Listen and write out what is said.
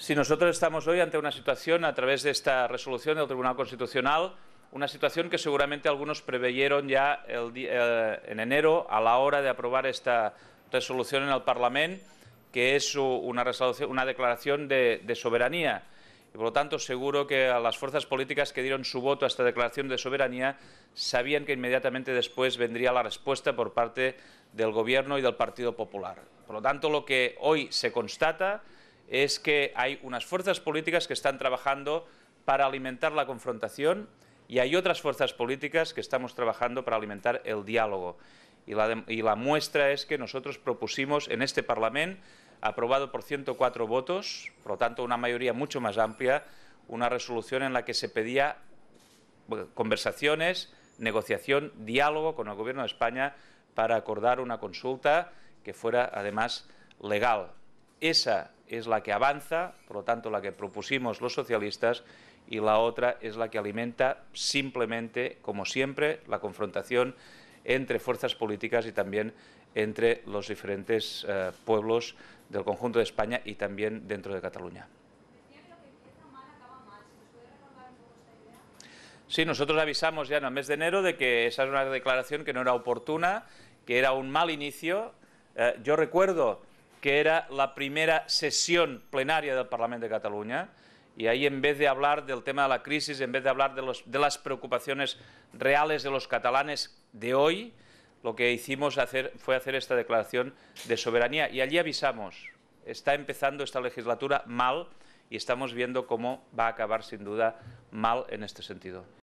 Si nosotros estamos hoy ante una situación, a través de esta resolución del Tribunal Constitucional, una situación que seguramente algunos preveyeron ya eh, en enero a la hora de aprobar esta resolución en el Parlamento, que es una, declaración de, de soberanía. Y por lo tanto, seguro que a las fuerzas políticas que dieron su voto a esta declaración de soberanía sabían que inmediatamente después vendría la respuesta por parte del Gobierno y del Partido Popular. Por lo tanto, lo que hoy se constata es que hay unas fuerzas políticas que están trabajando para alimentar la confrontación y hay otras fuerzas políticas que estamos trabajando para alimentar el diálogo. Y la, muestra es que nosotros propusimos en este Parlamento, aprobado por 104 votos, por lo tanto una mayoría mucho más amplia, una resolución en la que se pedía conversaciones, negociación, diálogo con el Gobierno de España para acordar una consulta que fuera además legal. Esa es la que avanza, por lo tanto la que propusimos los socialistas, y la otra es la que alimenta simplemente, como siempre, la confrontación entre fuerzas políticas y también entre los diferentes eh, pueblos del conjunto de España y también dentro de Cataluña. Sí, nosotros avisamos ya en el mes de enero de que esa era una declaración que no era oportuna, que era un mal inicio. Eh, yo recuerdo que era la primera sesión plenaria del Parlamento de Cataluña, y ahí en vez de hablar del tema de la crisis, en vez de hablar de, las preocupaciones reales de los catalanes de hoy, lo que hicimos fue hacer esta declaración de soberanía. Y allí avisamos, está empezando esta legislatura mal y estamos viendo cómo va a acabar sin duda mal en este sentido.